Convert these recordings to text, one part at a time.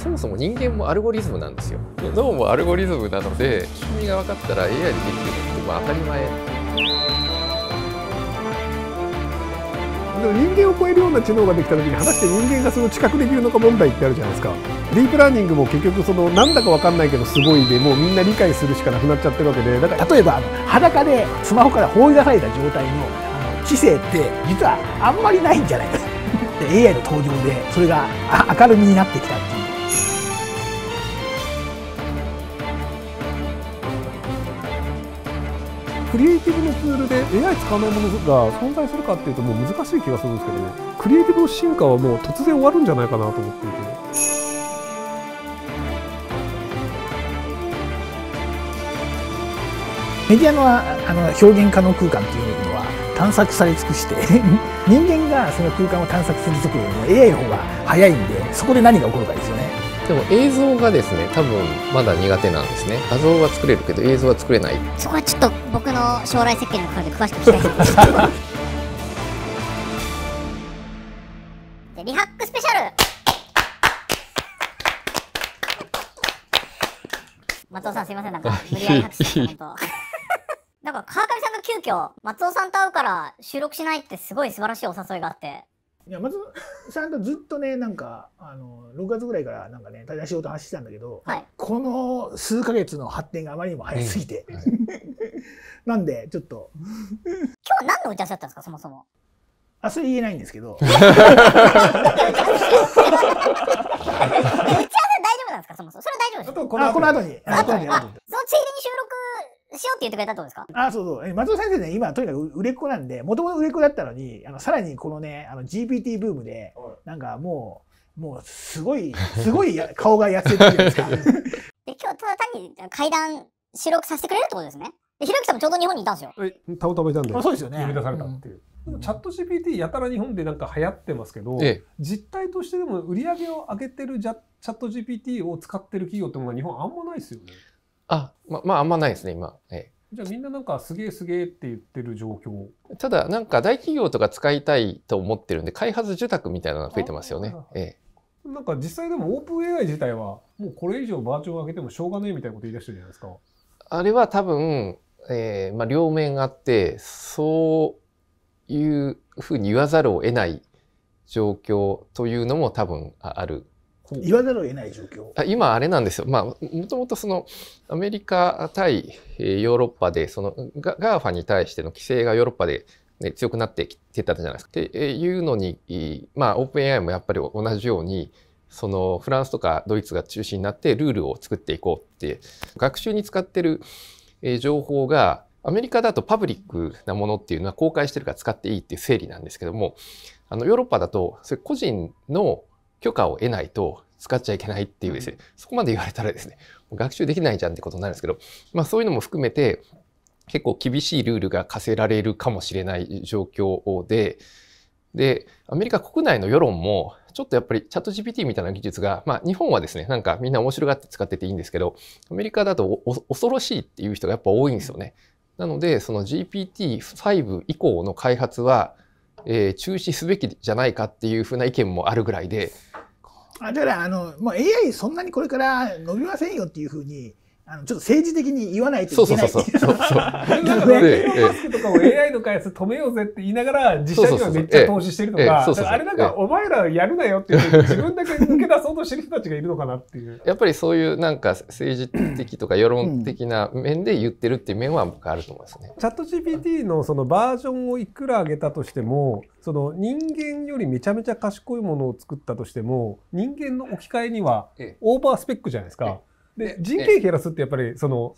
そもそも人間もアルゴリズムなんですよ脳もアルゴリズムなので仕組みが分かったら AI でできるのってまあ当たり前人間を超えるような知能ができた時に果たして人間がその知覚できるのか問題ってあるじゃないですかディープラーニングも結局そのなんだか分かんないけどすごいでもうみんな理解するしかなくなっちゃってるわけでだから例えば裸でスマホから放り出された状態の知性って実はあんまりないんじゃないですか AI の登場でそれが明るみになってきたっていうクリエイティブのツールで AI 使わないものが存在するかっていうともう難しい気がするんですけどねクリエイティブの進化はもう突然終わるんじゃないかなと思っていて。メディアのあの表現可能空間というのは探索され尽くして 人間がその空間を探索する時よりも AI の方が早いんでそこで何が起こるかですよね。でも映像がですね多分まだ苦手なんですね画像は作れるけど映像は作れないそこはちょっと僕の将来設計のことで詳しく聞きたい ですリハックスペシャル松尾さんすいませんなんか無理やり拍手して本 なんか川上さんが急遽松尾さんと会うから収録しないってすごい素晴らしいお誘いがあっていや松本さんとずっとねなんかあの6月ぐらいからなんかね大仕事走ってたんだけど、はい、この数か月の発展があまりにも早すぎて、はい、なんでちょっと今日何の打ち合わせだったんですかそもそもあそれ言えないんですけど 打ち合わせ大丈夫なんですかそもそもそれは大丈夫ですかこの後にあそのついでに収録ようって言ってくれたってことですかあ、そうそう。松尾先生ね、今とにかく売れっ子なんで、もともと売れっ子だったのに、あの、さらにこのね、あの、GPT ブームで、なんかもう、もう、すごい、すごい 顔がやってるじゃないですか。で、今日ただ単に階段収録させてくれるってことですね。で、ひろきさんもちょうど日本にいたんですよ。え、たまたまいたんで。そうですよね。呼び出されたっていう。うん、チャット GPT やたら日本でなんか流行ってますけど、ええ、実態としてでも売り上げを上げてるチャット GPT を使ってる企業ってものは日本あんまないですよね。あ、ま、まあ、あんまないですね、今。えじゃあみんななんかすげえすげえって言ってる状況ただなんか大企業とか使いたいと思ってるんで開発受託みたいなのが増えてますよね。ええ、なんか実際でもオープン AI 自体はもうこれ以上バーチャルを上げてもしょうがないみたいなこと言い出してるじゃないですか。あれは多分、えーまあ、両面があってそういうふうに言わざるを得ない状況というのも多分ある言わざるを得ない状況今あれなんですよ、まあ、もともとそのアメリカ対ヨーロッパでそのガーファに対しての規制がヨーロッパで、ね、強くなってきてたじゃないですか。っていうのに、まあ、オープン AI もやっぱり同じようにそのフランスとかドイツが中心になってルールを作っていこうって学習に使ってる情報がアメリカだとパブリックなものっていうのは公開してるから使っていいっていう整理なんですけどもあのヨーロッパだとそれ個人の許可を得ないと使っちゃいけないっていうですね、そこまで言われたらですね、学習できないじゃんってことになるんですけど、まあそういうのも含めて、結構厳しいルールが課せられるかもしれない状況で、で、アメリカ国内の世論も、ちょっとやっぱりチャット GPT みたいな技術が、まあ日本はですね、なんかみんな面白がって使ってていいんですけど、アメリカだと恐ろしいっていう人がやっぱ多いんですよね。なので、その GPT-5 以降の開発は、えー、中止すべきじゃないかっていうふうな意見もあるぐらいで、だからあのもう AI そんなにこれから伸びませんよっていうふうにあのちょっと政治的に言わないといけないそうそうそうそう。なんかね、マスクとかを AI の開発止めようぜって言いながら、実際にはめっちゃ投資してるとか、あれなんか、お前らやるなよってって自分だけ抜け出そうとしてる人たちがいるのかなっていう。やっぱりそういうなんか政治的とか世論的な面で言ってるっていう面は僕あると思いますね。チャット GPT のそのバージョンをいくら上げたとしても、その人間よりめちゃめちゃ賢いものを作ったとしても、人間の置き換えにはオーバースペックじゃないですか。で人件費減らすってやっぱりその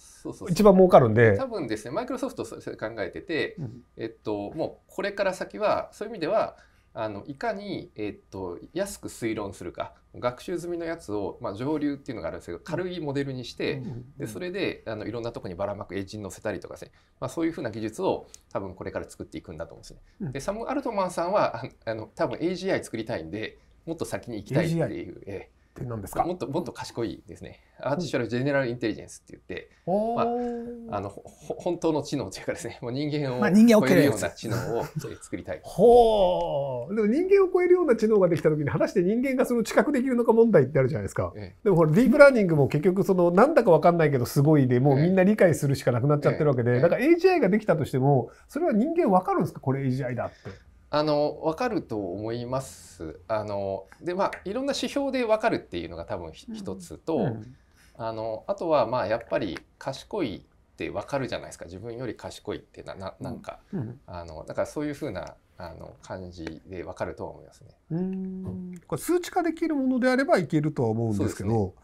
一番儲かるんで多分ですねマイクロソフトそれ考えてて、うん、えっと、もうこれから先はそういう意味ではあのいかに、えっと、安く推論するか学習済みのやつを、まあ、上流っていうのがあるんですけど軽いモデルにして、うん、でそれであのいろんなとこにばらまくエッジに載せたりとかですね、まあ、そういうふうな技術を多分これから作っていくんだと思うんですね。うん、でサム・アルトマンさんはあの多分 AGI 作りたいんでもっと先に行きたいっていう。AGI って何ですかもっともっと賢いですねアーティシャル・ジェネラル・インテリジェンスって言って、うん、まあ、あの本当の知能というかですねもう人間を超えるような知能を作りたい、ほでも人間を超えるような知能ができた時に果たして人間がそれを知覚できるのか問題ってあるじゃないですか、ええ、でもほらディープラーニングも結局そのなんだか分かんないけどすごいでもうみんな理解するしかなくなっちゃってるわけで、ええ、だから AGI ができたとしてもそれは人間分かるんですかこれ AGI だって。あの分かると思います。あのでまあいろんな指標で分かるっていうのが多分一つと、うんあのあとはまあやっぱり賢いって分かるじゃないですか自分より賢いってなななんか、うん、あのだからそういうふうなあの感じで分かるとは思いますね。これ数値化できるものであればいけるとは思うんですけど。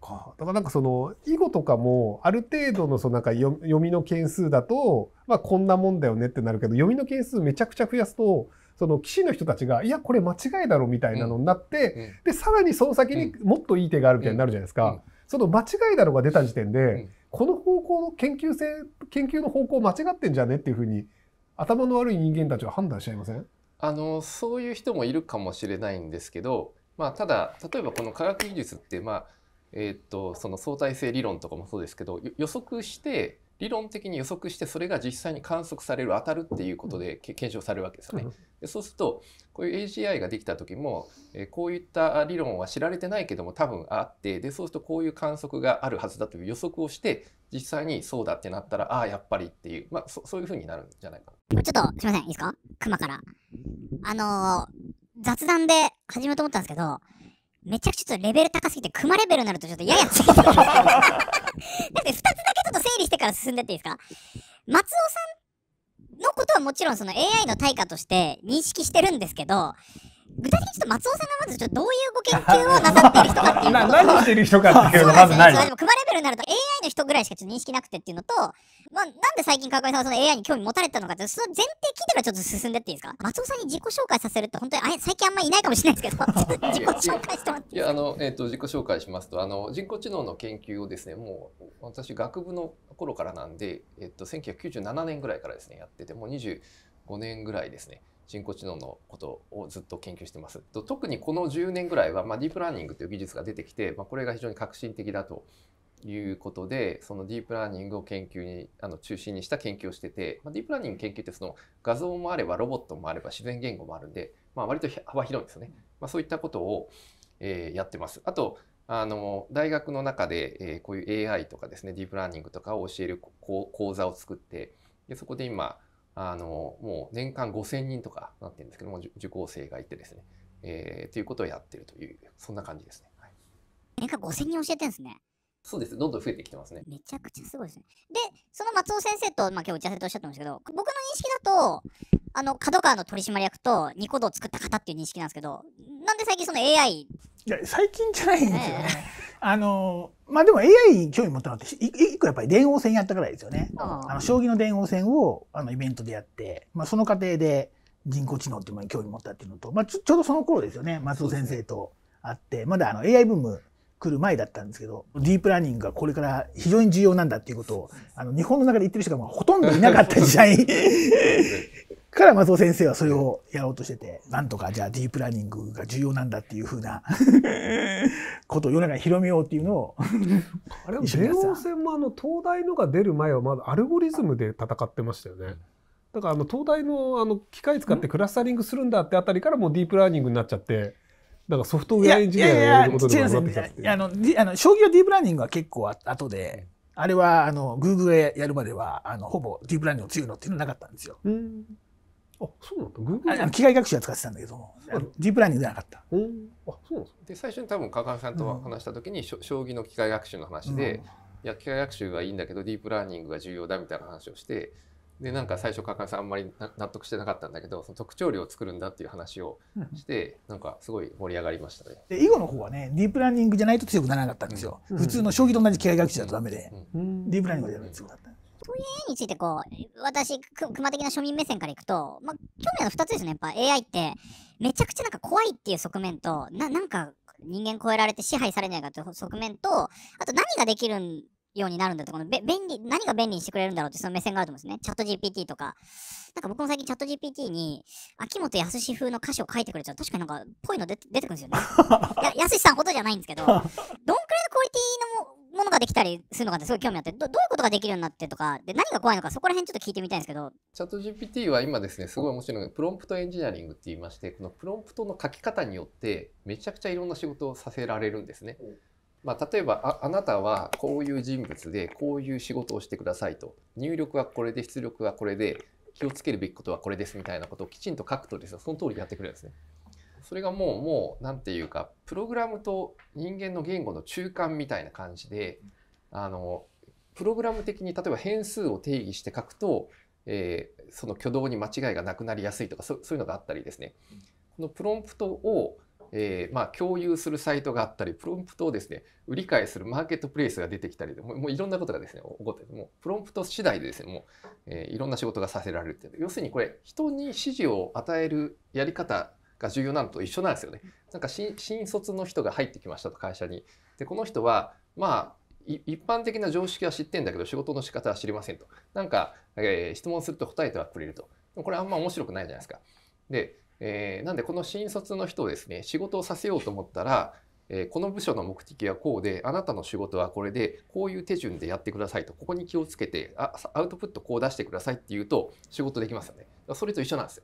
か。だからなんかその囲碁とかもある程度のそのなんか読みの件数だと、まあ、こんなもんだよねってなるけど読みの件数めちゃくちゃ増やすとその棋士の人たちがいやこれ間違いだろみたいなのになって、うんでさらにその先にもっといい手があるみたいになるじゃないですか。うん、その間違いだろが出た時点で、この方向の研究性研究の方向間違ってんじゃねっていうふうに頭の悪い人間たちは判断しちゃいませんあのそういう人もいるかもしれないんですけど、まあ、ただ例えばこの科学技術って、まあ、えっとその相対性理論とかもそうですけど予測して理論的に予測してそれが実際に観測される当たるっていうことで検証されるわけですよね。でそうするとこういう AGI ができた時も、えこういった理論は知られてないけども多分あってでそうするとこういう観測があるはずだという予測をして実際にそうだってなったらああやっぱりっていう、まあ、そそういうふうになるんじゃないかな。ちょっとすいませんいいですか熊から。あのー、雑談で始めと思ったんですけどめちゃくちゃレベル高すぎて、熊レベルになるとちょっとややつ いだって2つだけちょっと整理してから進んでっていいですか松尾さんのことはもちろんその AI の対価として認識してるんですけど、具体的にちょっと松尾さんがまずちょっとどういうご研究をなさっている人かっていうのと何してる人かっていうのまずない。そでクバレベルになると AI の人ぐらいしかちょっと認識なくてっていうのと、まあ、なんで最近川上さんはその AI に興味持たれたのかって、その前提聞いてからちょっと進んでっていいですか松尾さんに自己紹介させるって本当にあ最近あんまりいないかもしれないですけど、自己紹介してもらってい。いや、あの、えっ、ー、と、自己紹介しますと、あの、人工知能の研究をですね、もう私学部の頃からなんで、えっ、ー、と、1997年ぐらいからですね、やってて、もう2 5年ぐらいですね人工知能のことをずっと研究してます。特にこの10年ぐらいは、まあ、ディープラーニングという技術が出てきて、まあ、これが非常に革新的だということでそのディープラーニングを研究にあの中心にした研究をしてて、まあ、ディープラーニング研究ってその画像もあればロボットもあれば自然言語もあるんで、まあ、割と幅広いんですよね、まあ、そういったことを、えー、やってます。あとあの大学の中で、えー、こういう AI とかですねディープラーニングとかを教える講座を作ってでそこで今あの、もう年間5000人とかなってるんですけども、受講生がいてですね、えー、ということをやってるという、そんな感じですね。はい、年間5000人教えてるんですね。そうです。どんどん増えてきてますね。めちゃくちゃすごいですね。で、その松尾先生と、まあ、今日打ち合わせとおっしゃってましたけど、僕の認識だと、あの、角川の取締役とニコ動作った方っていう認識なんですけど、なんで最近その AI? いや、最近じゃないんですよね。えー、あの、まあ、でも AI に興味持ったのって、一個やっぱり電王戦やったからですよね。あの、将棋の電王戦を、あの、イベントでやって、まあ、その過程で人工知能っていうものに興味持ったっていうのと、まあ、ちょうどその頃ですよね。松尾先生と。あって、まだあの AI ブーム来る前だったんですけどディープラーニングがこれから非常に重要なんだっていうことをあの日本の中で言ってる人がほとんどいなかった時代 から松尾先生はそれをやろうとしててなんとかじゃあディープラーニングが重要なんだっていうふうなことを世の中に広めようっていうのをあれは冥王戦もあの東大のが出る前はまだアルゴリズムで戦ってましたよね。だからあの東大のあの機械使ってクラスタリングするんだってあたりからもうディープラーニングになっちゃって。だからソフトウェアエンジニアがやることでもなってきたってあのあの将棋はディープラーニングは結構後で、あれはあの Google がやるまではあのほぼディープラーニングの強いのっていうのはなかったんですよ。うん、あそうなんだ Google あの機械学習は使ってたんだけどディープラーニングじゃなかった。うん、あそうなんで最初に多分川賀さんと話した時に、将棋の機械学習の話で、いや機械学習はいいんだけどディープラーニングが重要だみたいな話をして。でなんか最初川上さんあんまり納得してなかったんだけどその特徴量を作るんだっていう話をして、うん、なんかすごい盛り上がりましたね。で囲碁の方はねディープラーニングじゃないと強くならなかったんですよ、うん、普通の将棋と同じ機械学習だとダメで、うん、ディープラーニングじゃないと強くった。問い AI についてこう私熊的な庶民目線からいくと、まあ、興味の2つですねやっぱ AI ってめちゃくちゃなんか怖いっていう側面とななんか人間超えられて支配されないかという側面とあと何ができるんようになるんだとこのべ便利、何が便利にしてくれるんだろうってその目線があると思うんですね。チャット GPT とか。なんか僕も最近チャット GPT に、秋元康風の歌詞を書いてくれちゃう。確かになんか、ぽいの出てくるんですよね。や や、康さんほどじゃないんですけど、どんくらいのクオリティのものができたりするのかってすごい興味あって、どどういうことができるようになってとか、で、何が怖いのかそこら辺ちょっと聞いてみたいんですけど。チャット GPT は今ですね、すごい面白いのが、プロンプトエンジニアリングって言いまして、このプロンプトの書き方によって、めちゃくちゃいろんな仕事をさせられるんですね。うんまあ、例えばああなたはこういう人物でこういう仕事をしてくださいと入力はこれで出力はこれで気をつけるべきことはこれですみたいなことをきちんと書くとですねその通りやってくれるんですね。それがもうもう何て言うかプログラムと人間の言語の中間みたいな感じであのプログラム的に例えば変数を定義して書くと、えー、その挙動に間違いがなくなりやすいとかそういうのがあったりですねこのプロンプトをえー、まあ、共有するサイトがあったり、プロンプトをですね、売り買いするマーケットプレイスが出てきたりもうもういろんなことがですね、起こってもうプロンプト次第でですね、もう、えー、いろんな仕事がさせられるっていう。要するにこれ、人に指示を与えるやり方が重要なのと一緒なんですよね。なんか新卒の人が入ってきましたと会社に。で、この人は、まあ、一般的な常識は知ってんだけど仕事の仕方は知りませんと。なんか、えー、質問すると答えてはくれると。これあんま面白くないじゃないですか。で、えー、なんでこの新卒の人をですね仕事をさせようと思ったら、えー、この部署の目的はこうであなたの仕事はこれでこういう手順でやってくださいとここに気をつけてあアウトプットこう出してくださいっていうと仕事できますよねそれと一緒なんですよ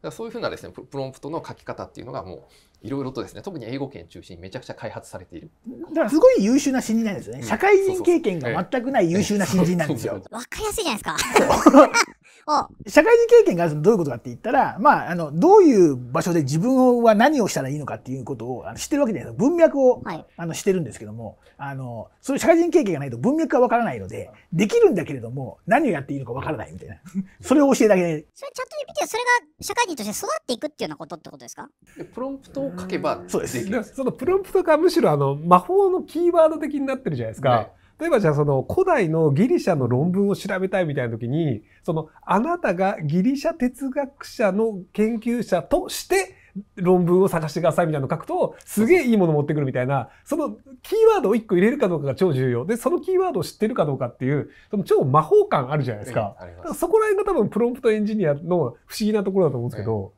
だそういうふうなですねプロンプトの書き方っていうのがもういろいろとですね特に英語圏中心にめちゃくちゃ開発されているだからすごい優秀な新人なんですよね、うん、社会人経験が全くない優秀な新人なんですよわ、かりやすいじゃないですか 社会人経験があるとどういうことかって言ったら、まあ、あの、どういう場所で自分は何をしたらいいのかっていうことを知ってるわけじゃないですか。文脈を、はい、あの、してるんですけども、あの、そういう社会人経験がないと文脈がわからないので、できるんだけれども、何をやっていいのかわからないみたいな。それを教えてあげない。それチャット GPT はそれが社会人として育っていくっていうようなことってことですかプロンプトを書けば、そうです。そのプロンプトがむしろあの、魔法のキーワード的になってるじゃないですか。ね例えばじゃあその古代のギリシャの論文を調べたいみたいな時に、そのあなたがギリシャ哲学者の研究者として論文を探してくださいみたいなのを書くと、すげえいいもの持ってくるみたいな、そのキーワードを1個入れるかどうかが超重要。で、そのキーワードを知ってるかどうかっていう、その超魔法感あるじゃないですか。ええ、かそこら辺が多分プロンプトエンジニアの不思議なところだと思うんですけど、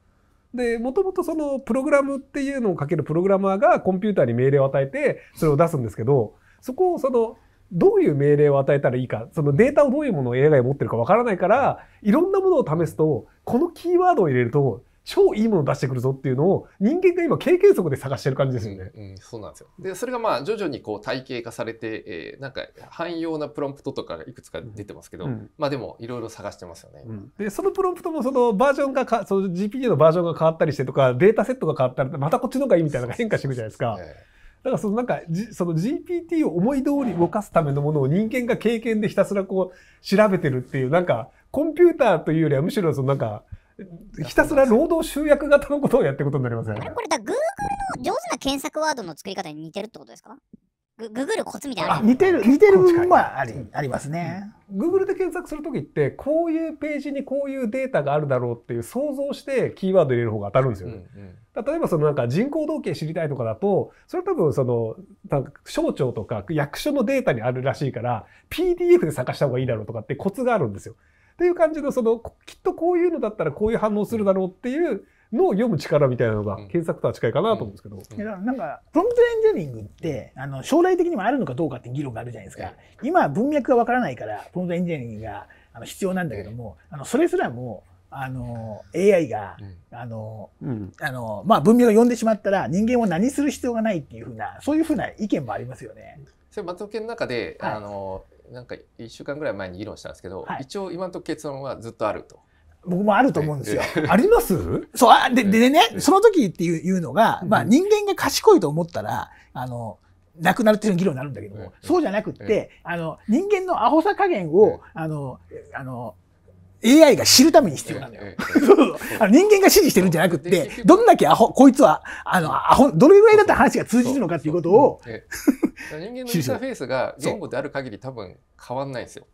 えで、もともとそのプログラムっていうのをかけるプログラマーがコンピューターに命令を与えて、それを出すんですけど、そこをそのどういう命令を与えたらいいか、そのデータをどういうものを AI が持ってるかわからないから、いろんなものを試すと、このキーワードを入れると、超いいもの出してくるぞっていうのを人間が今経験則で探してる感じですよね。うん、うん、そうなんですよ。で、それがまあ徐々にこう体系化されて、えー、なんか汎用なプロンプトとかがいくつか出てますけど、うんまあでもいろいろ探してますよね。で、そのプロンプトもそのバージョンがか、その GPU のバージョンが変わったりしてとか、データセットが変わったらまたこっちの方がいいみたいなのが変化していくじゃないですか。そうそうそうだからそのなんか、その GPT を思い通り動かすためのものを人間が経験でひたすらこう調べてるっていう、なんか、コンピューターというよりはむしろそのなんか、ひたすら労働集約型のことをやっていくことになりますよね。これだ、Google の上手な検索ワードの作り方に似てるってことですかググるコツみたいな似てる似てる部分はありありますね、うん、Google で検索する時ってこういうページにこういうデータがあるだろうっていう想像してキーワード入れる方が当たるんですよね、うんうん、例えばそのなんか人口統計知りたいとかだとそれ多分その省庁とか役所のデータにあるらしいから PDF で探した方がいいだろうとかってコツがあるんですよっていう感じのそのきっとこういうのだったらこういう反応するだろうっていうの読む力みたいなのが検索とは近いかなと思うんですけど。うんうん、なんか、プロンプトエンジニアリングって、あの、将来的にもあるのかどうかって議論があるじゃないですか。今、文脈がわからないから、プロンプトエンジニアリングがあの必要なんだけども、あの、それすらも、あの、AI が、あの、うん、あの、まあ、文脈を読んでしまったら、人間は何する必要がないっていうふうな、そういうふうな意見もありますよね。それ、松尾家の中で、はい、あの、なんか1週間ぐらい前に議論したんですけど、はい、一応今のところ結論はずっとあると。僕もあると思うんですよ。あります そうあで、でね、その時っていうのが、まあ人間が賢いと思ったら、あの、なくなるっていう議論になるんだけども、そうじゃなくって、あの、人間のアホさ加減を、あの、あの、AI が知るために必要なんだよ。あの人間が指示してるんじゃなくって、どんだけアホ、こいつは、あの、アホ、どれぐらいだった話が通じるのかっていうことを。人間のインターフェースが言語である限り多分変わんないんですよ。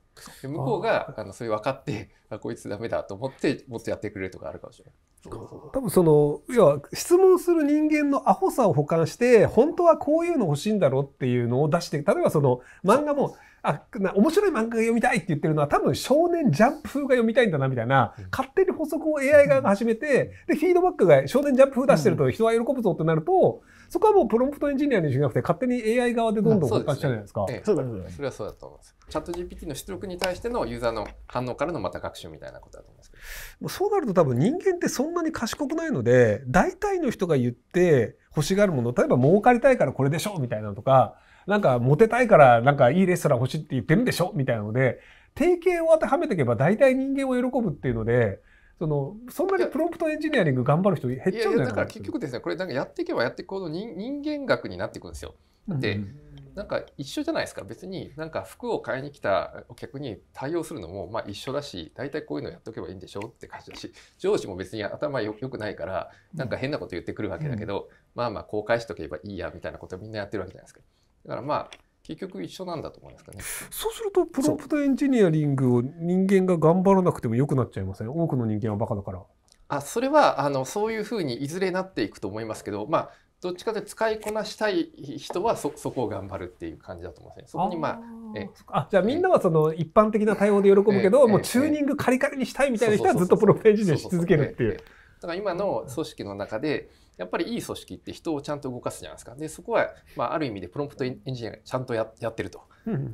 で向こうがあのそれ分かってあこいつダメだと思ってもっとやってくれるとかあるかもしれない。多分その要は質問する人間のアホさを補完して本当はこういうの欲しいんだろうっていうのを出して例えばその漫画もあ面白い漫画が読みたいって言ってるのは多分少年ジャンプ風が読みたいんだなみたいな、うん、勝手に補足を AI 側が始めて、うん、でフィードバックが少年ジャンプ風出してると人は喜ぶぞってなると、うんそこはもうプロンプトエンジニアにしなくて、勝手に AI 側でどんどん復活しうじゃないですか。そうだ、ねそれはそうだと思います。チャット GPT の出力に対してのユーザーの反応からのまた学習みたいなことだと思いますけど。そうなると多分人間ってそんなに賢くないので、大体の人が言って欲しがるもの、例えば儲かりたいからこれでしょみたいなのとか、なんかモテたいからなんかいいレストラン欲しいって言ってるんでしょみたいなので、定型を当てはめていけば大体人間を喜ぶっていうので、そのそんなにプロンプトエンジニアリング頑張る人減っちゃうんじゃだから結局ですねこれなんかやっていけばやっていくほど人人間学になっていくんですよ。で、うんなんか一緒じゃないですか別になんか服を買いに来たお客に対応するのもまあ一緒だし大体こういうのやっとけばいいんでしょって感じだし 上司も別に頭よくないからなんか変なこと言ってくるわけだけど、まあまあ公開しとけばいいやみたいなことをみんなやってるわけじゃないですかだからまあ結局一緒なんだと思いますかね。そうするとプロンプトエンジニアリングを人間が頑張らなくてもよくなっちゃいません多くの人間はバカだから。あそれはあのそういうふうにいずれなっていくと思いますけど、まあ、どっちかで使いこなしたい人はそそこを頑張るっていう感じだと思うんですね。そこにまあえあじゃあみんなはその一般的な対応で喜ぶけど、もうチューニングカリカリにしたいみたいな人はずっとプロンエンジニアし続けるっていう。だから今の組織の中でやっぱりいい組織って人をちゃんと動かすじゃないですかでそこは、まあ、ある意味でプロンプトエンジニアがちゃんとやってると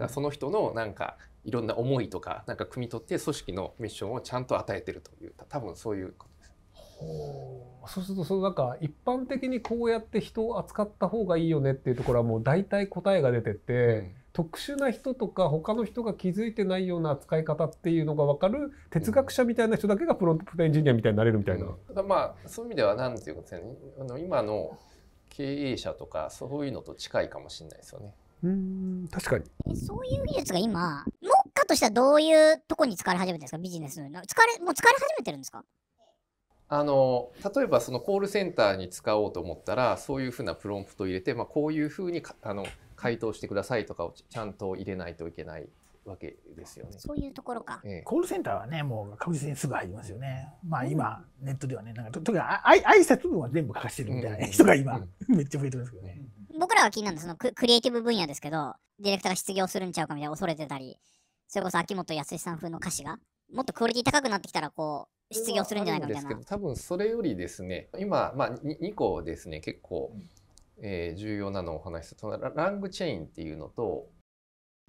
その人のなんかいろんな思いとかなんか汲み取って組織のミッションをちゃんと与えてるという多分そういうことです。そうするとそのなんか一般的にこうやって人を扱った方がいいよねっていうところはもう大体答えが出てって、うん特殊な人とか他の人が気づいてないような扱い方っていうのが分かる哲学者みたいな人だけがプロンプトエンジニアみたいになれるみたいな。うん、まあそういう意味では何ていうかねあの今の経営者とかそういうのと近いかもしれないですよね。うん確かにそういう技術が今目下としてはどういうとこに使われ始めてるんですかビジネスの使われもう使われ始めてるんですかあの例えばそのコールセンターに使おうと思ったらそういうふうなプロンプトを入れて、まあ、こういうふうにあの回答してくださいとかをちゃんと入れないといけないわけですよね。そういうところか。ええ、コールセンターはね、もう確実にすぐ入りますよね。まあ今、うん、ネットではね、なんか、と、とか、あい挨拶文は全部書かしてるみたいな人が今、うん、めっちゃ増えてますけどね。僕らは気になるのそのククリエイティブ分野ですけど、ディレクターが失業するんちゃうかみたいな恐れてたり、それこそ秋元康さん風の歌詞が、もっとクオリティ高くなってきたら、こう、失業するんじゃないかみたいな。多分それよりですね今、まあ、2, 2個ですね結構えー、重要なのをお話しそのラングチェインっていうのと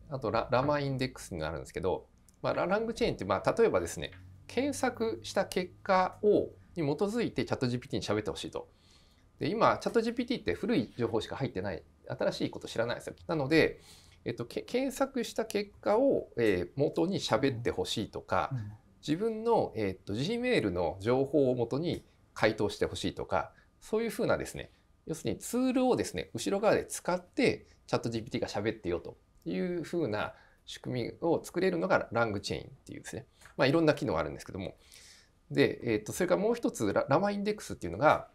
あとララマインデックスがあるんですけど、まあ、ラングチェインって、まあ、例えばですね検索した結果をに基づいてチャット GPT に喋ってほしいと。で今チャット GPT って古い情報しか入ってない新しいこと知らないですよ。なので、えっと、検索した結果を、えー、元に喋ってほしいとか、うん、自分の、えー、っと Gmail の情報を元に回答してほしいとかそういうふうなですね要するにツールをですね、後ろ側で使ってチャット GPT が喋ってよというふうな仕組みを作れるのがラングチェインっていうですね、まあ、いろんな機能があるんですけども。で、えっ、と、それからもう一つラ、ラマインデックスっていうのが、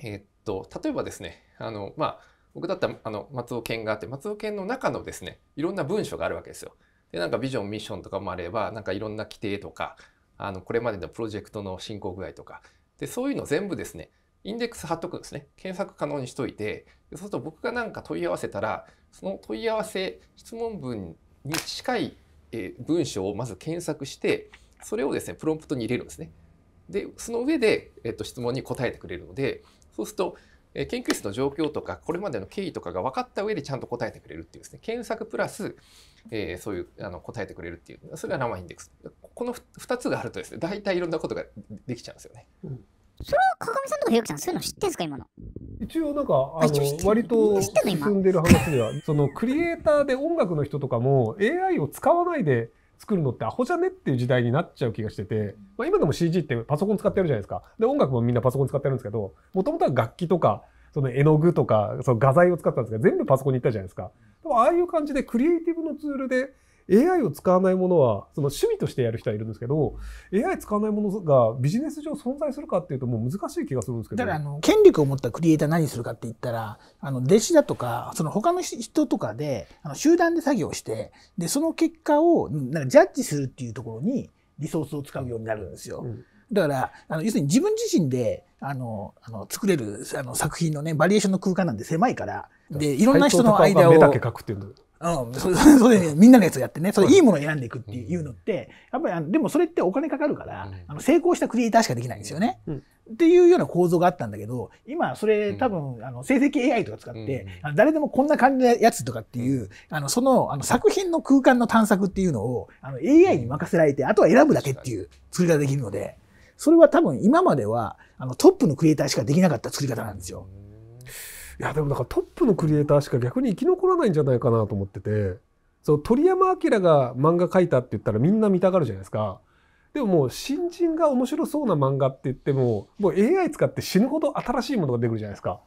えっ、と、例えばですね、あの、まあ、僕だったらあの松尾犬があって松尾犬の中のですねいろんな文章があるわけですよ。でなんかビジョンミッションとかもあればなんかいろんな規定とかあのこれまでのプロジェクトの進行具合とかでそういうの全部ですねインデックス貼っとくんですね。検索可能にしといて、そうすると僕が何か問い合わせたら、その問い合わせ、質問文に近い文章をまず検索して、それをですね、プロンプトに入れるんですね。で、その上で、えっと、質問に答えてくれるので、そうすると、研究室の状況とか、これまでの経緯とかが分かった上でちゃんと答えてくれるっていうですね、検索プラス、えー、そういうあの答えてくれるっていう、それが生インデックス。この2つがあるとですね、大体いろんなことができちゃうんですよね。うんそれは鏡さんとかひろきさん、そういうの知ってんすか、今の。一応なんか、あの、割と進んでる話では、そのクリエイターで音楽の人とかも AI を使わないで作るのってアホじゃねっていう時代になっちゃう気がしてて、まあ今でも CG ってパソコン使ってるじゃないですか。で、音楽もみんなパソコン使ってるんですけど、もともとは楽器とか、その絵の具とか、その画材を使ったんですど、全部パソコンに行ったじゃないですか。でもああいう感じでクリエイティブのツールで AI を使わないものは、その趣味としてやる人はいるんですけど、AI 使わないものがビジネス上存在するかっていうと、もう難しい気がするんですけど、だからあの、権力を持ったクリエイター何するかって言ったら、あの、弟子だとか、その他の人とかで、あの集団で作業して、で、その結果を、なんかジャッジするっていうところに、リソースを使うようになるんですよ。うん、だから、あの、要するに自分自身で、あの、あの作れるあの作品のね、バリエーションの空間なんて狭いから、で、いろんな人の間を。うん、それでみんなのやつをやってね、それいいものを選んでいくっていうのって、やっぱりあでもそれってお金かかるから、あの成功したクリエイターしかできないんですよね。っていうような構造があったんだけど、今それ多分、あの成績 AI とか使って、誰でもこんな感じのやつとかっていう、あのそのあの作品の空間の探索っていうのをあの AI に任せられて、あとは選ぶだけっていう作り方ができるので、それは多分今まではあのトップのクリエイターしかできなかった作り方なんですよ。いやでもんかトップのクリエイターしか逆に生き残らないんじゃないかなと思っててそう鳥山明が漫画描いたって言ったらみんな見たがるじゃないですか。でももう新人が面白そうな漫画って言ってももう AI 使って死ぬほど新しいものが出てくるじゃないですか。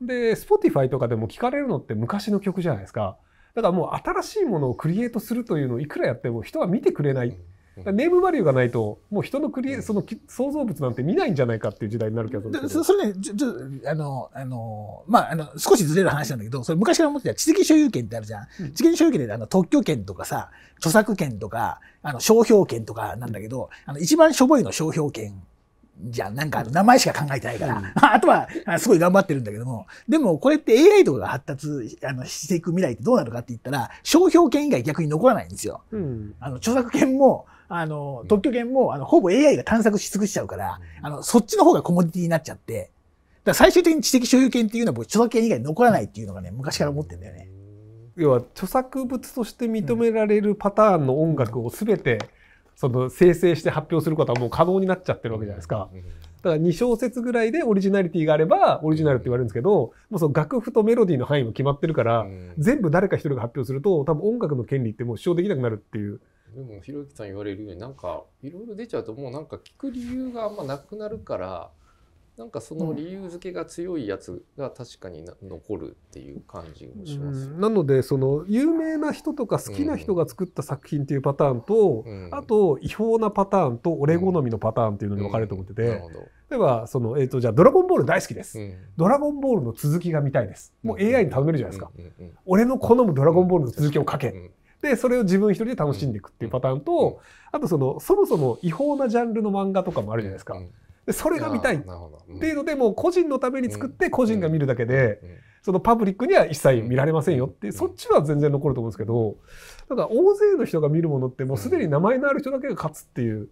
で Spotify とかでも聞かれるのって昔の曲じゃないですか。だからもう新しいものをクリエイトするというのをいくらやっても人は見てくれない。うんネームバリューがないともう人のクリエ、その創造物なんて見ないんじゃないかっていう時代になる気がするそれねちょちょあのあのまああの少しずれる話なんだけどそれ昔から思ってた知的所有権ってあるじゃん、知的所有権であの特許権とかさ著作権とかあの商標権とかなんだけど、あの一番しょぼいの商標権じゃん。なんか名前しか考えてないから。あとは、すごい頑張ってるんだけども。でも、これって AI とかが発達あのしていく未来ってどうなるかって言ったら、商標権以外逆に残らないんですよ。うん、あの著作権も、あの、特許権も、あの、ほぼ AI が探索し尽くしちゃうから、あの、そっちの方がコモディティになっちゃって、だ最終的に知的所有権っていうのは著作権以外残らないっていうのがね、昔から思ってんだよね。要は、著作物として認められるパターンの音楽を全て、その生成して発表することはもう可能になっちゃってるわけじゃないですか。だから2小節ぐらいでオリジナリティがあればオリジナルって言われるんですけど、もうその楽譜とメロディーの範囲も決まってるから、全部誰か一人が発表すると多分音楽の権利ってもう主張できなくなるっていうでもひろゆきさん言われるようになんかいろいろ出ちゃうともうなんか聞く理由があんまなくなるからなんかその理由付けが強いやつが確かに残るっていう感じもします、うん、なのでその有名な人とか好きな人が作った作品っていうパターンと、うん、あと違法なパターンと俺好みのパターンっていうのに分かれると思ってて、うん、例えばその、えーと、とじゃあ「ドラゴンボール大好きです」ドラゴンボールの続きが見たいです」もう AI に頼めるじゃないですか、俺の好むドラゴンボールの続きを書け」で、それを自分一人で楽しんでいくっていうパターンと、あとその、そもそも違法なジャンルの漫画とかもあるじゃないですか。でそれが見たいっていうので、もう個人のために作って個人が見るだけで、そのパブリックには一切見られませんよってそっちは全然残ると思うんですけど、だから大勢の人が見るものってもうすでに名前のある人だけが勝つっていう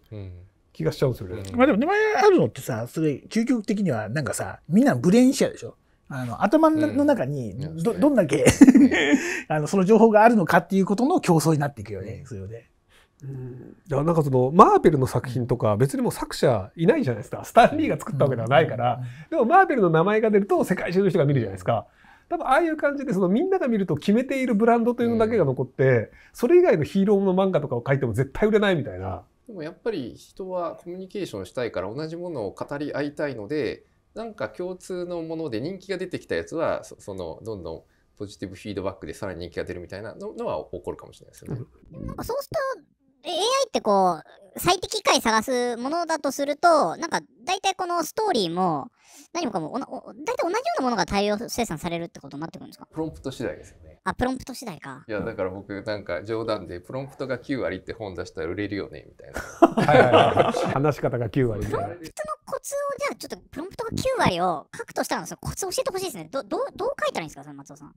気がしちゃうんですよね。まあでも名前あるのってさ、それ究極的にはなんかさ、みんなブレインシェアでしょあの頭の中にどうん、どんだけ あのその情報があるのかっていうことの競争になっていくよね、それで。うん、なんかそのマーベルの作品とか別にもう作者いないじゃないですかスタンリーが作ったわけではないから、でもマーベルの名前が出ると世界中の人が見るじゃないですか多分ああいう感じでそのみんなが見ると決めているブランドというのだけが残って、それ以外のヒーローの漫画とかを書いても絶対売れないみたいな。でもやっぱり人はコミュニケーションしたいから同じものを語り合いたいのでなんか共通のもので人気が出てきたやつはそそのどんどんポジティブフィードバックでさらに人気が出るみたいなのは起こるかもしれないですよね。なんかそうすると AI ってこう最適解探すものだとするとなんか大体このストーリーも何もかも大体同じようなものが大量生産されるってことになってくるんですかプロンプト次第ですよね。あプロンプト次第か。いやだから僕なんか冗談でプロンプトが9割って本出したら売れるよねみたいな。話し方が9割みたいな。プロンプトコツを、じゃあちょっとプロンプトが9割を書くとしたら、そのコツ教えてほしいですね。ど、どう、どう書いたらいいんですか、その松尾さん。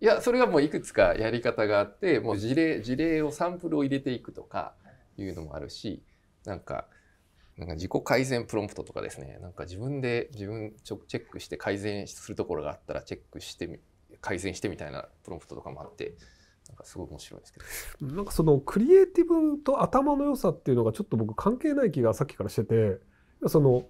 いや、それがもういくつかやり方があって、もう事例、事例をサンプルを入れていくとかいうのもあるし、なんか、なんか自己改善プロンプトとかですね、なんか自分で自分ちょチェックして改善するところがあったらチェックしてみ、改善してみたいなプロンプトとかもあって、なんかすごい面白いですけど。なんかそのクリエイティブと頭の良さっていうのがちょっと僕関係ない気がさっきからしてて、その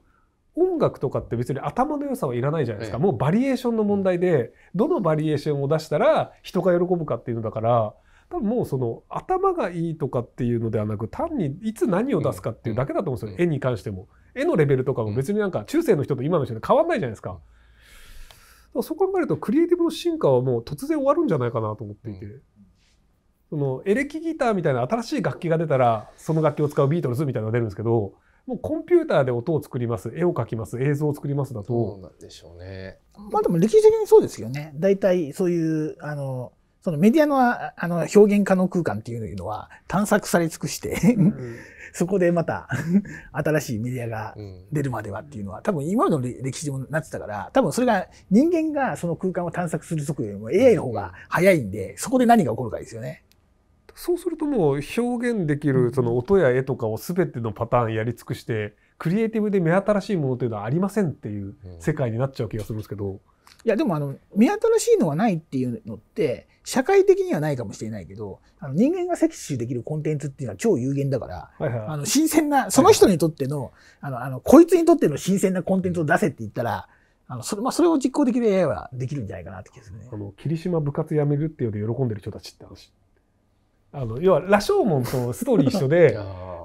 音楽とかって別に頭の良さはいらないじゃないですか、もうバリエーションの問題でどのバリエーションを出したら人が喜ぶかっていうのだから多分もうその頭がいいとかっていうのではなく単にいつ何を出すかっていうだけだと思うんですよ、絵に関しても絵のレベルとかも別になんか中世の人と今の人で変わんないじゃないですか。そう考えるとクリエイティブの進化はもう突然終わるんじゃないかなと思っていて、うん、そのエレキギターみたいな新しい楽器が出たらその楽器を使うビートルズみたいなのが出るんですけどもうコンピューターで音を作ります、絵を描きます、映像を作りますだと。そうなんでしょうね。まあでも歴史的にそうですよね。大体そういう、あの、そのメディアのあの表現可能空間っていうのは探索され尽くしてうん、そこでまた新しいメディアが出るまではっていうのは、多分今の歴史でもなってたから、多分それが人間がその空間を探索する速度よりも AI の方が早いんで、そこで何が起こるかですよね。そうするともう表現できるその音や絵とかを全てのパターンやり尽くしてクリエイティブで目新しいものというのはありませんっていう世界になっちゃう気がするんですけど、うん、いやでもあの目新しいのはないっていうのって社会的にはないかもしれないけどあの人間が摂取できるコンテンツっていうのは超有限だから、はいはい、あの新鮮なその人にとってのはい、あのあのこいつにとっての新鮮なコンテンツを出せって言ったら。あのそれまあ、それを実行できる AI はできるんじゃないかなって気がするね。あの霧島部活やめるっていう喜んでる人たちって話。あの要は羅生門とストーリー一緒で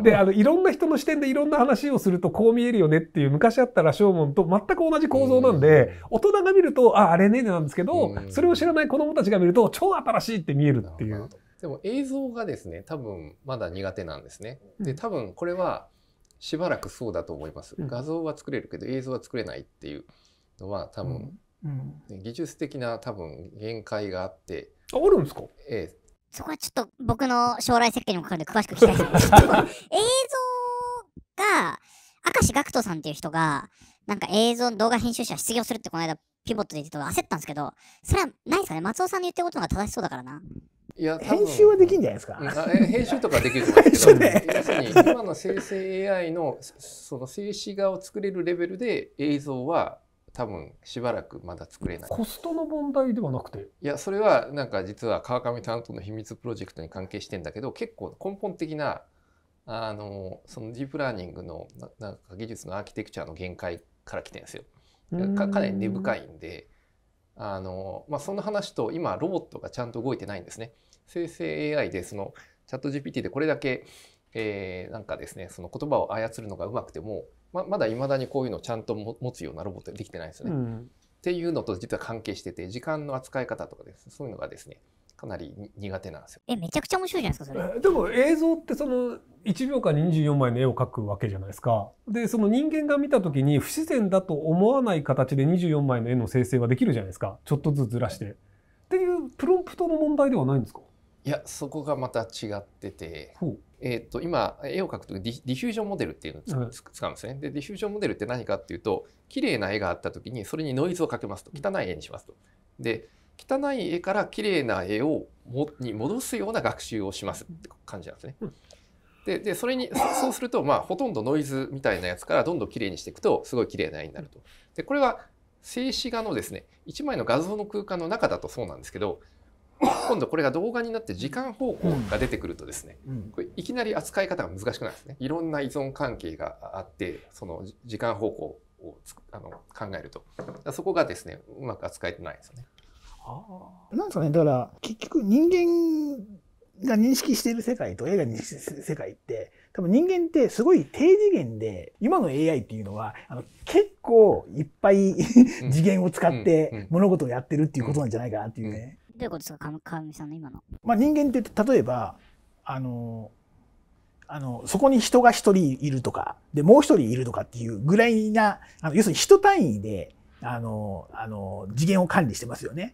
であのいろんな人の視点でいろんな話をするとこう見えるよねっていう昔あった羅生門と全く同じ構造なんで、大人が見るとああれねなんですけど、それを知らない子どもたちが見ると超新しいって見えるっていう。でも映像がですね多分まだ苦手なんですね。で多分これはしばらくそうだと思います。画像は作れるけど映像は作れないっていうのは多分、うんうん、技術的な多分限界があって。あるんですかええそこはちょっと僕の将来設計にもかかるんで詳しく聞きたいですけど、映像が、明石学徒さんっていう人が、なんか映像、動画編集者失業するってこの間ピボットで言ってた焦ったんですけど、それはないですかね松尾さんの言ってることが正しそうだからな。いや編集はできるんじゃないですか。編集とかできると思うんですけど、ね、要するに今の生成 AI のその静止画を作れるレベルで映像は多分しばらくまだ作れないコストの問題ではなくていやそれはなんか実は川上担当の秘密プロジェクトに関係してんだけど結構根本的なあのそのディープラーニングのなんか技術のアーキテクチャの限界から来てんですよ。かかなり根深いんであの、まあ、その話と今ロボットがちゃんと動いてないんですね。生成 AI でそのチャット GPT でこれだけ、えー、なんかですねその言葉を操るのがうまくてもままだいまだにこういうのをちゃんと持つようなロボットできてないですよね。うん、っていうのと実は関係してて時間の扱い方とかですそういうのがですねかなり苦手なんですよ。えめちゃくちゃ面白いじゃないですかそれ。でも映像ってその1秒間に24枚の絵を描くわけじゃないですか。でその人間が見た時に不自然だと思わない形で24枚の絵の生成はできるじゃないですかちょっとずつずらして。っていうプロンプトの問題ではないんですかいやそこがまた違ってて、えーと、と今絵を描くとディディフュージョンモデルっていうのを使うんですね。でディフュージョンモデルって何かっていうと綺麗な絵があった時にそれにノイズをかけますと汚い絵にしますと。で汚い絵から綺麗な絵をもに戻すような学習をしますって感じなんですね。ででそれにそうするとまあほとんどノイズみたいなやつからどんどん綺麗にしていくとすごい綺麗な絵になると。でこれは静止画のですね一枚の画像の空間の中だとそうなんですけど今度これが動画になって時間方向が出てくるとですね、いきなり扱い方が難しくなるんですね。いろんな依存関係があってその時間方向をあの考えるとそこがですねうまく扱えてないですよね。なんですかねだから結局人間が認識している世界と AI が認識している世界って多分人間ってすごい低次元で今の AI っていうのはあの結構いっぱい次元を使って物事をやってるっていうことなんじゃないかなっていうね。うんうんうんどういうことですか川上さんの今の。まあ、人間って例えばあのあのそこに人が一人いるとかでもう一人いるとかっていうぐらいなあの要するに人単位であのあの次元を管理してますよね。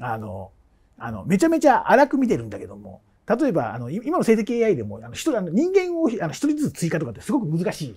あのあのめちゃめちゃ荒く見てるんだけども例えばあの今の生的 AI でもあの人あの人間をあの一人ずつ追加とかってすごく難しい。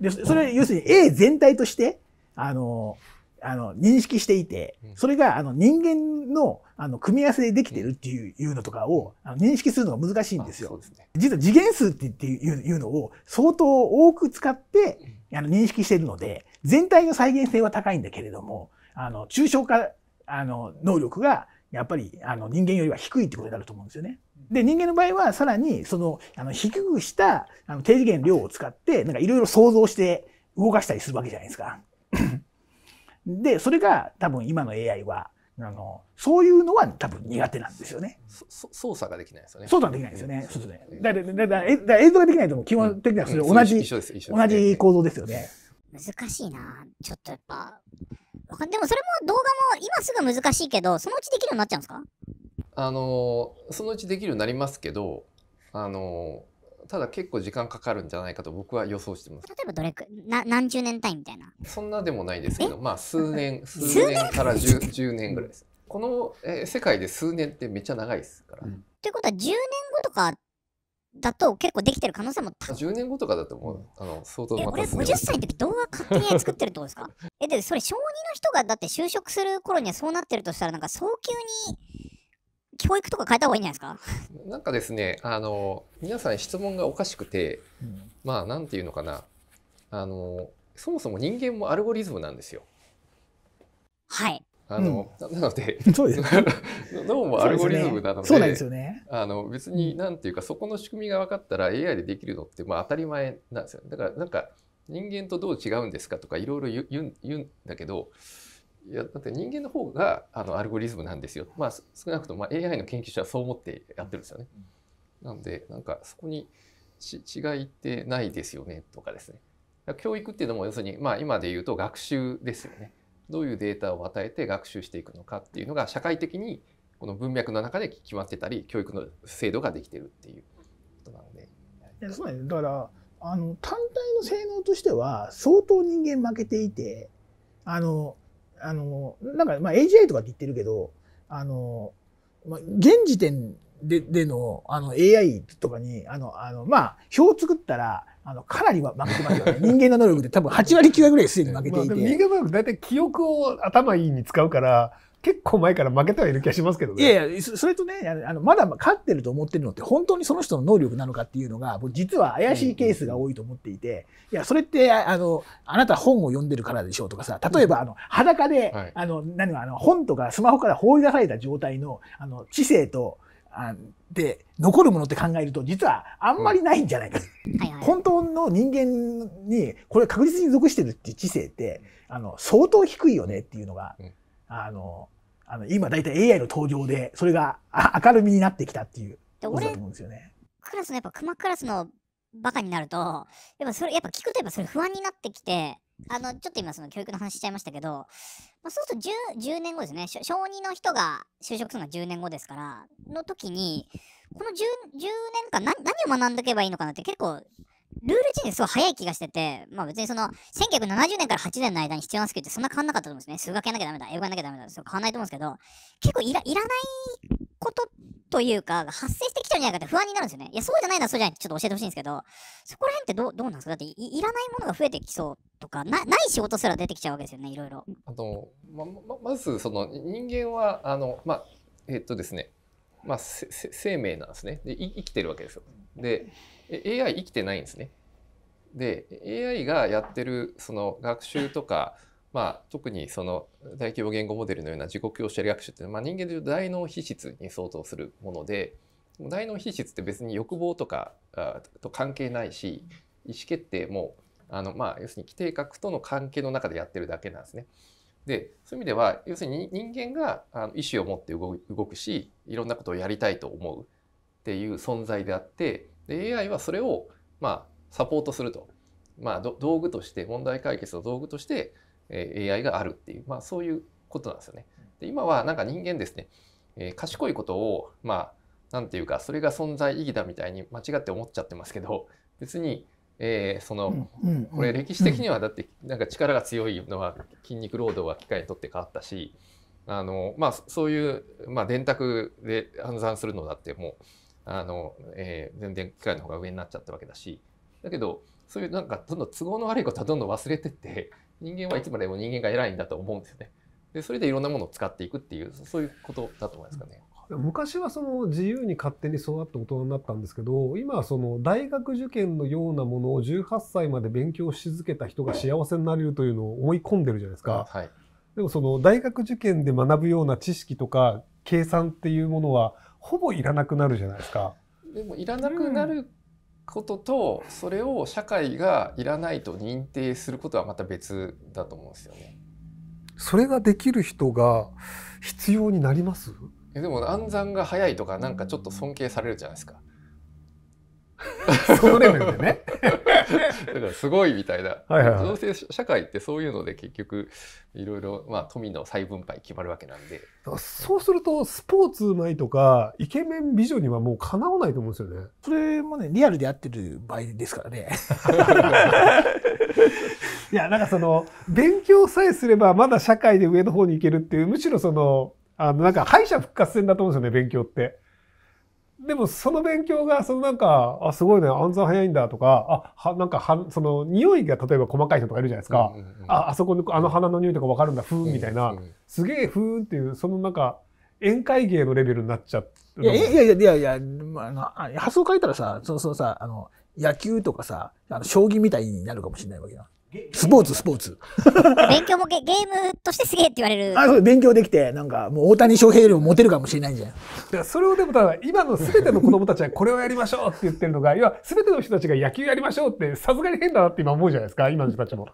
でそれ要するに A 全体としてあのあの認識していてそれがあの人間のあの組み合わせでできてるっていうのとかを認識するのが難しいんですよ。すね、実は次元数っていうのを相当多く使ってあの認識しているので全体の再現性は高いんだけれどもあの抽象化あの能力がやっぱりあの人間よりは低いってことになると思うんですよね。で人間の場合はさらにそのあの低くしたあの低次元量を使ってなんかいろいろ想像して動かしたりするわけじゃないですか。でそれが多分今の AI はあのそういうのは多分苦手なんですよね。操作ができないですよね。操作できないですよね。だだだだ映像ができないとも基本的にはそれ同じ、同じ構造ですよね。難しいな。ちょっとやっぱ。でもそれも動画も今すぐ難しいけど、そのうちできるようになっちゃうんですかあの、そのうちできるようになりますけど、あの、ただ結構時間かかるんじゃないかと僕は予想してます。例えばどれくな何十年単位みたいなそんなでもないですけど、まあ数年、数年から十十年ぐらいです。この、えー、世界で数年ってめっちゃ長いですから。と、うん、いうことは10年後とかだと結構できてる可能性も高10年後とかだと思う、あの、相当また俺50歳の時動画勝手に作ってるってことですか え、で、それ小児の人がだって就職する頃にはそうなってるとしたらなんか早急に教育とか変えた方がいいんじゃないですか なんかですねあの皆さん質問がおかしくて、うん、まあなんていうのかなあのそもそも人間もアルゴリズムなんですよ。はいあの、うん、なので、そうです。どうもアルゴリズムなので、そうなんですよね。あの、別になんていうか、そこの仕組みが分かったら AI でできるのって、まあ当たり前なんですよ。だから、なんか、人間とどう違うんですかとか、いろいろ言うんだけど、いやだって人間の方があのアルゴリズムなんですよ、まあ、少なくともまあ AI の研究者はそう思ってやってるんですよね。なのでなんかそこにち違いってないですよねとかですね。教育っていうのも要するに、まあ、今で言うと学習ですよね。どういうデータを与えて学習していくのかっていうのが社会的にこの文脈の中で決まってたり教育の制度ができてるっていうことなので。いやそうだからあの単体の性能としては相当人間負けていてあのあの、なんか、まあ、AGI とかって言ってるけど、あの、まあ、現時点ででのあの AI とかに、あの、あのまあ、表を作ったら、あのかなりは負けてますよね。人間の能力で多分8割9割ぐらいすでに負けていて。まあ、人間の能力大体記憶を頭いいに使うから、結構前から負けてはいる気がしますけどね。いやいや、それとね、あのまだ勝ってると思ってるのって、本当にその人の能力なのかっていうのが、実は怪しいケースが多いと思っていて、いや、それって、あの、あなた本を読んでるからでしょうとかさ、例えば、あの、裸で、はい、あの、何は、あの、本とかスマホから放り出された状態の、あの、知性と、あで残るものって考えると実はあんまりないんじゃないか、うん本当の人間にこれ確実に属してるっていう知性ってあの相当低いよねっていうのが、うん、あのあの今大体 AI の登場でそれが明るみになってきたっていうことだと思うんですよね。クラスのやっぱ熊クラスのバカになるとやっぱそれやっぱ聞くとやっぱそれ不安になってきてあのちょっと今その教育の話しちゃいましたけど、まあ、そうすると 10, 10年後ですね小児の人が就職するのは10年後ですからの時にこの 10, 10年間何を学んでいけばいいのかなって結構ルールチェンジすごい早い気がしてて、まあ別にその、1970年から8年の間に必要なスキルってそんな変わんなかったと思うんですね。数学やんなきゃダメだ、英語やんなきゃダメだ、そ変わんないと思うんですけど、結構いらいらないことというか、発生してきちゃうんじゃないかって不安になるんですよね。いや、そうじゃないな、そうじゃないってちょっと教えてほしいんですけど、そこら辺ってどうどうなんですかだってい、いらないものが増えてきそうとかな、ない仕事すら出てきちゃうわけですよね、いろいろ。あの、ま、まず、その、人間は、あの、まあ、えっとですね、まあ、生命なんですねで生きてるわけですよ。で AI 生きてないんですね。で AI がやってるその学習とか、まあ、特にその大規模言語モデルのような自己教師学習っていうのは、まあ、人間でいう大脳皮質に相当するもので大脳皮質って別に欲望とかあと関係ないし意思決定もあの、まあ、要するに規定核との関係の中でやってるだけなんですね。でそういう意味では要するに人間が意思を持って動くしいろんなことをやりたいと思うっていう存在であってで AI はそれをまあサポートすると、まあ、道具として問題解決の道具として AI があるっていう、まあ、そういうことなんですよね。で今はなんか人間ですね、えー、賢いことをまあ何て言うかそれが存在意義だみたいに間違って思っちゃってますけど別にえー、その、これ歴史的にはだってなんか力が強いのは筋肉労働は機械にとって変わったしあの、まあ、そういう、まあ、電卓で暗算するのだってもうあの、えー、全然機械の方が上になっちゃったわけだしだけどそういうなんかどんどん都合の悪いことはどんどん忘れてって人間はいつまでも人間が偉いんだと思うんですよね。でそれでいろんなものを使っていくっていうそういうことだと思いますかね。昔はその自由に勝手に育って大人になったんですけど今はその大学受験のようなものを18歳まで勉強し続けた人が幸せになれるというのを思い込んでるじゃないですか、はい、でもその大学受験で学ぶような知識とか計算っていうものはほぼいらなくなるじゃないですか。でもいらなくなることと、それを社会がいらないと認定することはまた別だと思うんですよね。それができる人が必要になりますえでも暗算が早いとかなんかちょっと尊敬されるじゃないですか。そのレベルでね。だからすごいみたいな。はいはい、社会ってそういうので結局いろいろまあ富の再分配決まるわけなんで。そうするとスポーツうまいとかイケメン美女にはもうかなわないと思うんですよね。それもねリアルでやってる場合ですからね。いやなんかその勉強さえすればまだ社会で上の方に行けるっていうむしろそのあの、なんか敗者復活戦だと思うんですよね、勉強って。でもその勉強が、そのなんか、あ、すごいね、暗算早いんだとか、あ、はなんかは、その匂いが例えば細かい人とかいるじゃないですか。あ、あそこの、あの花の匂いとかわかるんだ、ふーんみたいな。すげえふーんっていう、そのなんか、宴会芸のレベルになっちゃう。いやいやいやいやいや、あの、発想書いたらさ、そうそうさ、あの、野球とかさ、あの将棋みたいになるかもしれないわけだ。スポーツ、スポーツ。勉強もゲゲームとしてすげえって言われる。あ、そう、勉強できて、なんか、もう大谷翔平よりもモテるかもしれないじゃん。だからそれをでもただ、今のすべての子供たちはこれをやりましょうって言ってるのが、要はすべての人たちが野球やりましょうって、さすがに変だなって今思うじゃないですか、今の人たちも。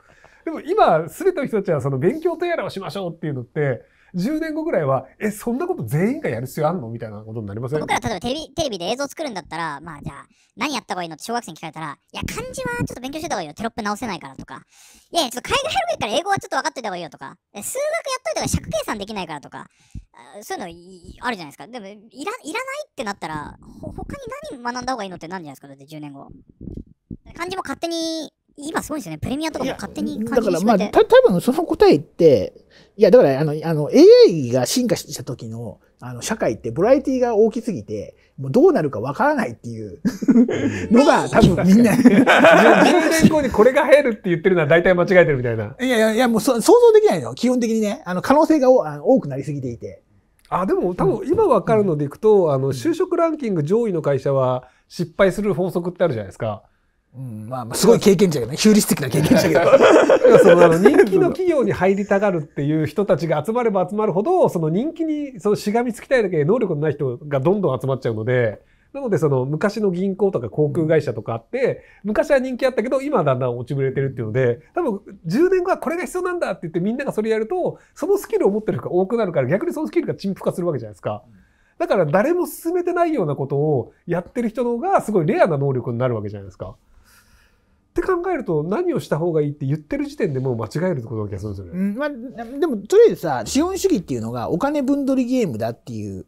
でも今、すべての人たちはその勉強とやらをしましょうっていうのって、10年後ぐらいは、え、そんなこと全員がやる必要あんのみたいなことになりません僕ら例えばテレビテレビで映像作るんだったら、まあじゃあ、何やった方がいいのって小学生に聞かれたら、いや、漢字はちょっと勉強してた方がいいよ。テロップ直せないからとか。いや、ちょっと海外やるから英語はちょっと分かっていた方がいいよとか。数学やっといた方尺計算できないからとか。そういうのあるじゃないですか。でもいら、いらないってなったら、他に何学んだ方がいいのってなんじゃないですかだって10年後。漢字も勝手に今すごいですよね。プレミアとかも勝手にだからまあ、た多分その答えって、いや、だから、あの、あの、AI が進化した時の、あの、社会って、ボラエティが大きすぎて、もうどうなるかわからないっていうのが、多分みんな。10年後にこれが流行るって言ってるのは大体間違えてるみたいな。いやいやいや、もう想像できないの。基本的にね。あの、可能性が多くなりすぎていて。あ、でも多分今わかるのでいくと、あの、就職ランキング上位の会社は失敗する法則ってあるじゃないですか。うん、まあ、すごい経験者がね、ヒューリスティックな経験者だけど。そのあの 人気の企業に入りたがるっていう人たちが集まれば集まるほど、その人気にそのしがみつきたいだけ能力のない人がどんどん集まっちゃうので、なのでその昔の銀行とか航空会社とかあって、昔は人気あったけど、今はだんだん落ちぶれてるっていうので、多分10年後はこれが必要なんだって言ってみんながそれやると、そのスキルを持ってる人が多くなるから、逆にそのスキルが陳腐化するわけじゃないですか。だから誰も進めてないようなことをやってる人の方がすごいレアな能力になるわけじゃないですか。って考えると何をした方がいいって言ってる時点でもう間違えるってことな気がするんですよね。うん、まあ、でもとりあえずさ資本主義っていうのがお金分取りゲームだっていう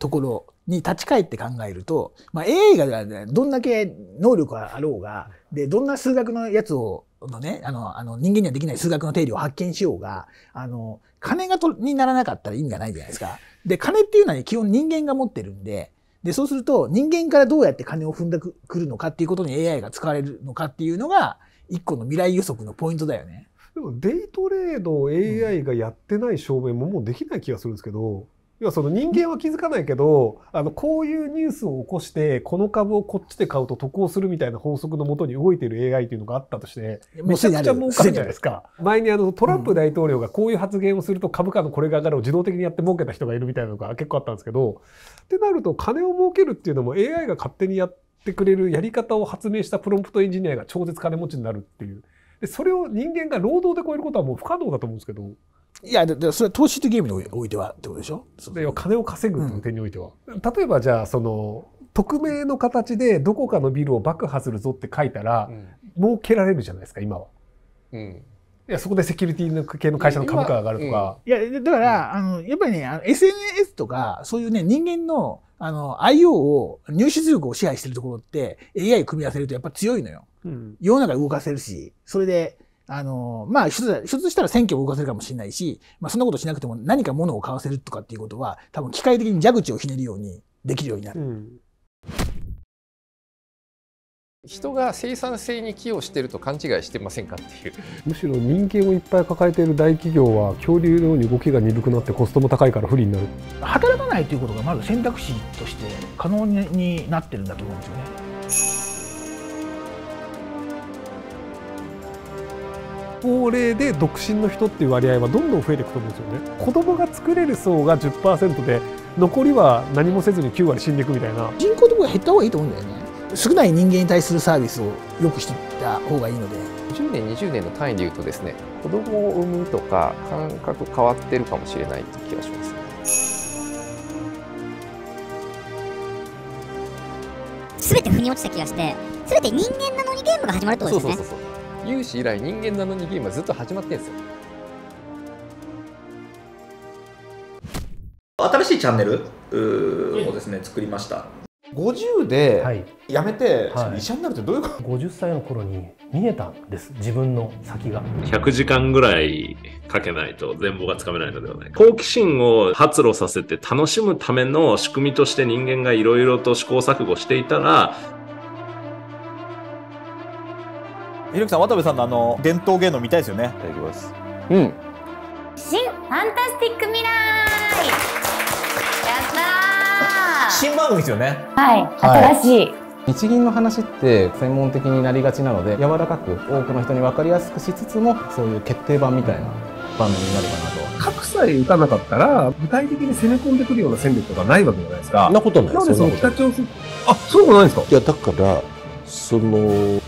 ところに立ち返って考えると、まあ、AI がどんだけ能力があろうがでどんな数学のやつをのねあのあの人間にはできない数学の定理を発見しようがあの金がとにならなかったら意味がないじゃないですか。で金っていうのは、ね、基本人間が持ってるんでで、そうすると人間からどうやって金を踏んでくるのかっていうことに AI が使われるのかっていうのが一個の未来予測のポイントだよね。でもデイトレードを AI がやってない証明ももうできない気がするんですけど、要はその人間は気づかないけどあのこういうニュースを起こしてこの株をこっちで買うと得をするみたいな法則のもとに動いている AI というのがあったとしてめちゃくちゃ儲かるじゃないですか前にあのトランプ大統領がこういう発言をすると株価のこれが上がるを自動的にやって儲けた人がいるみたいなのが結構あったんですけどってなると金を儲けるっていうのも AI が勝手にやってくれるやり方を発明したプロンプトエンジニアが超絶金持ちになるっていうでそれを人間が労働で超えることはもう不可能だと思うんですけど。いやそれは投資というゲームにおいてはってことでしょで金を稼ぐという点においては、うん、例えばじゃあその匿名の形でどこかのビルを爆破するぞって書いたら、うん、儲けられるじゃないですか今は、うん、いやそこでセキュリティの系の会社の株価が上がるとか、うん、いやだから、あのやっぱりね SNS とかそういうね人間のあの IO を入出力を支配してるところって AI 組み合わせるとやっぱ強いのよ、世の中動かせるしそれであの、まあ、ひょしたら選挙を動かせるかもしれないし、まあ、そんなことしなくても何か物を買わせるとかっていうことは、多分機械的に蛇口をひねるようにできるようになる。うん、人が生産性に寄与してると勘違いしてませんかっていうむしろ人間をいっぱい抱えている大企業は恐竜のように動きが鈍くなってコストも高いから不利になる働かないということがまず選択肢として可能になってるんだと思うんですよね。高齢で独身の人っていう割合はどんどん増えていくと思うんですよね子供が作れる層が10%で残りは何もせずに9割死んでいくみたいな人口とか減った方がいいと思うんだよね少ない人間に対するサービスをよくしていった方がいいので10年20年の単位でいうとですね子供を産むとか感覚変わってるかもしれない気がします全て腑に落ちた気がして全て人間なのにゲームが始まるってことですねそうそうそうそう有史以来人間なのにゲームはずっと始まってんすよ新しいチャンネルをですね作りました50でやめて、はい、医者になるってどういうこと、はい、50歳の頃に見えたんです自分の先が100時間ぐらいかけないと全貌がつかめないのではない好奇心を発露させて楽しむための仕組みとして人間がいろいろと試行錯誤していたらひろきさん渡部さんのあの伝統芸能見たいですよねいただきますうん新ファンタスティック未来やった新番組ですよねはい、はい、新しい日銀の話って専門的になりがちなので柔らかく多くの人に分かりやすくしつつもそういう決定版みたいな場面になるかなと格さえ打たなかったら、具体的に攻め込んでくるような戦力とかないわけじゃないですか。そんなことないですよ。その北朝鮮、あ、そうないですかいや、だから、その、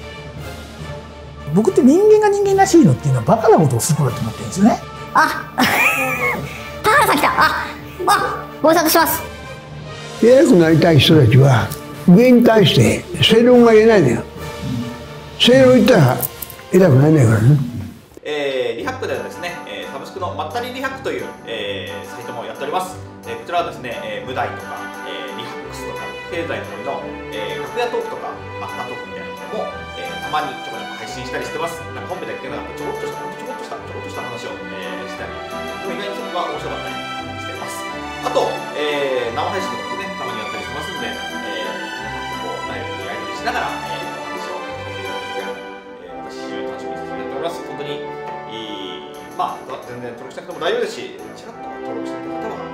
僕って人間が人間らしいのっていうのはバカなことをするからと思ってるんですよねあ田原さん来たああご挨拶します偉くなりたい人たちは上に対して正論が言えないのよ正論言ったら偉くなれないからね、えー、リハックではですね、えー、サブスクのまったりリハックという、えー、サイトもやっております、えー、こちらはですね、えー、無題とか、えー、リハックスとか経済の森の、えー、楽屋トークとかアフタートークみたいなのも、えー、たまにちょこちょこ信したりしてますなんか本編だけなちょろっとしたちょろっとしたちょろっとした話を、えー、したり意外にそこが面白かったりしてますあと、えー、生配信とかもねたまにやったりしてますんで、えー、こうライブやりしながら、えー、お話をさせていただいて、え私楽しみにさせていただいております本当にいいまあ全然登録しなくても大丈夫ですしちらっと登録していた方は、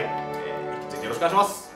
えー、登録してください、えー、引き続きよろしくお願いします